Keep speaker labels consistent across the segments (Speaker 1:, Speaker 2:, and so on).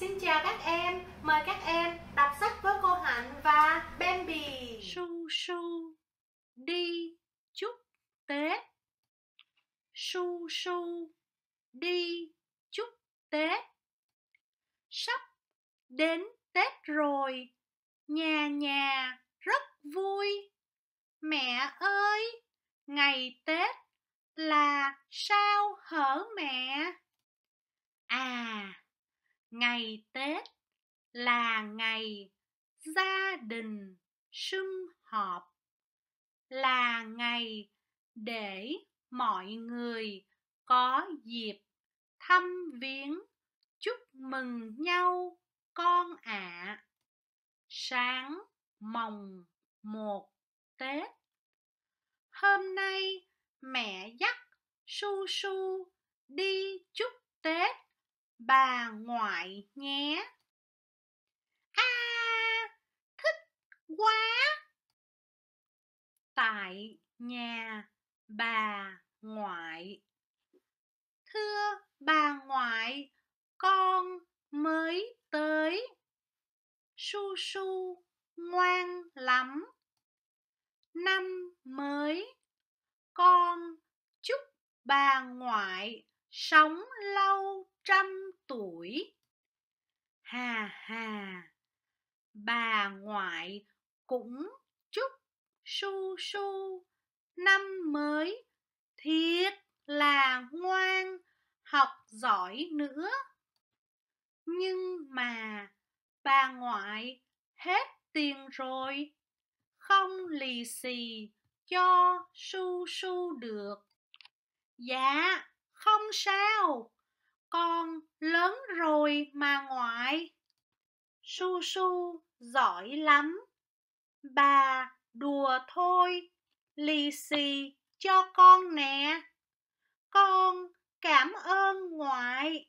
Speaker 1: Xin chào các em, mời các em đọc sách với cô Hạnh và Bambi. Su su đi chúc tết Su su đi chúc tết Sắp đến Tết rồi, nhà nhà rất vui. Mẹ ơi, ngày Tết là sao hở mẹ? À, ngày Tết là ngày gia đình sum họp là ngày để mọi người có dịp thăm viếng chúc mừng nhau con ạ à. sáng mồng một tết hôm nay mẹ dắt su su đi chúc tết bà ngoại nhé. A à, thích quá. Tại nhà bà ngoại. Thưa bà ngoại, con mới tới. Su su ngoan lắm. Năm mới, con chúc bà ngoại sống lâu trăm tuổi hà hà bà ngoại cũng chúc su su năm mới thiệt là ngoan học giỏi nữa nhưng mà bà ngoại hết tiền rồi không lì xì cho su su được dạ không sao con lớn rồi mà ngoại. Su su giỏi lắm. Bà đùa thôi, lì xì cho con nè. Con cảm ơn ngoại.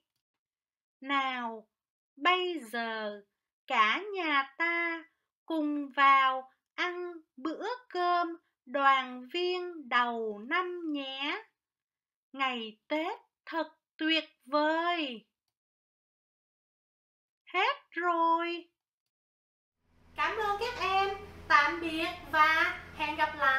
Speaker 1: Nào, bây giờ cả nhà ta cùng vào ăn bữa cơm đoàn viên đầu năm nhé. Ngày Tết thật tuyệt vời hết rồi cảm ơn các em tạm biệt và hẹn gặp lại